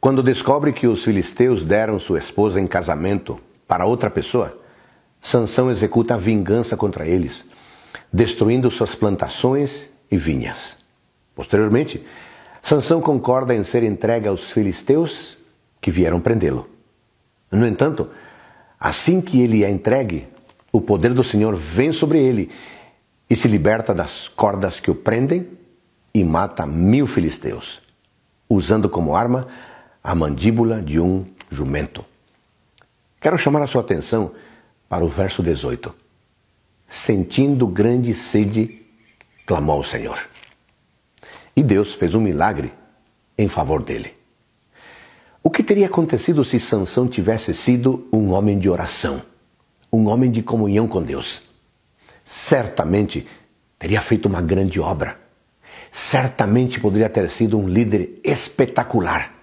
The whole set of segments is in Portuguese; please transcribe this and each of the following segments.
Quando descobre que os filisteus deram sua esposa em casamento para outra pessoa, Sansão executa a vingança contra eles, destruindo suas plantações e vinhas. Posteriormente, Sansão concorda em ser entregue aos filisteus que vieram prendê-lo. No entanto, assim que ele é entregue, o poder do Senhor vem sobre ele e se liberta das cordas que o prendem e mata mil filisteus, usando como arma a mandíbula de um jumento. Quero chamar a sua atenção para o verso 18. Sentindo grande sede, clamou o Senhor. E Deus fez um milagre em favor dele. O que teria acontecido se Sansão tivesse sido um homem de oração, um homem de comunhão com Deus? Certamente teria feito uma grande obra. Certamente poderia ter sido um líder espetacular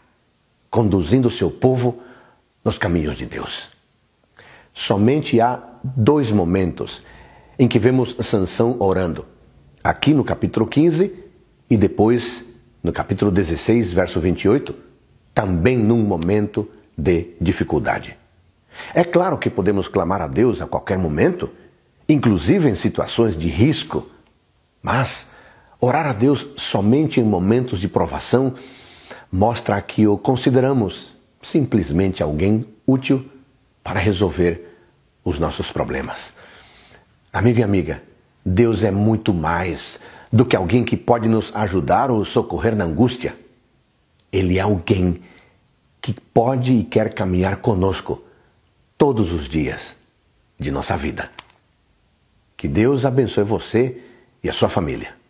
conduzindo o seu povo nos caminhos de Deus. Somente há dois momentos em que vemos Sansão orando, aqui no capítulo 15 e depois no capítulo 16, verso 28, também num momento de dificuldade. É claro que podemos clamar a Deus a qualquer momento, inclusive em situações de risco, mas orar a Deus somente em momentos de provação mostra que o consideramos simplesmente alguém útil para resolver os nossos problemas. Amigo e amiga, Deus é muito mais do que alguém que pode nos ajudar ou socorrer na angústia. Ele é alguém que pode e quer caminhar conosco todos os dias de nossa vida. Que Deus abençoe você e a sua família.